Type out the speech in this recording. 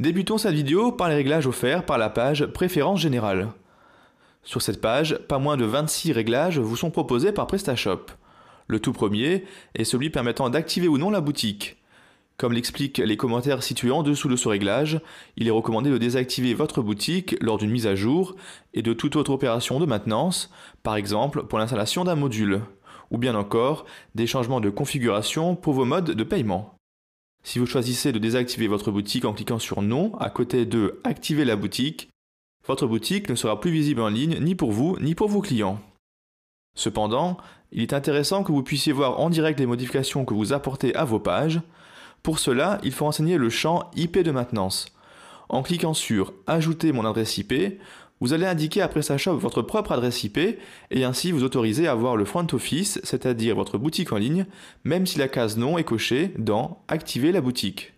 Débutons cette vidéo par les réglages offerts par la page Préférences générales. Sur cette page, pas moins de 26 réglages vous sont proposés par PrestaShop. Le tout premier est celui permettant d'activer ou non la boutique. Comme l'expliquent les commentaires situés en dessous de ce réglage, il est recommandé de désactiver votre boutique lors d'une mise à jour et de toute autre opération de maintenance, par exemple pour l'installation d'un module, ou bien encore des changements de configuration pour vos modes de paiement. Si vous choisissez de désactiver votre boutique en cliquant sur Non à côté de Activer la boutique, votre boutique ne sera plus visible en ligne ni pour vous ni pour vos clients. Cependant, il est intéressant que vous puissiez voir en direct les modifications que vous apportez à vos pages. Pour cela, il faut renseigner le champ IP de maintenance. En cliquant sur Ajouter mon adresse IP, vous allez indiquer sa shop votre propre adresse IP et ainsi vous autoriser à voir le front office, c'est-à-dire votre boutique en ligne, même si la case Non » est cochée dans Activer la boutique.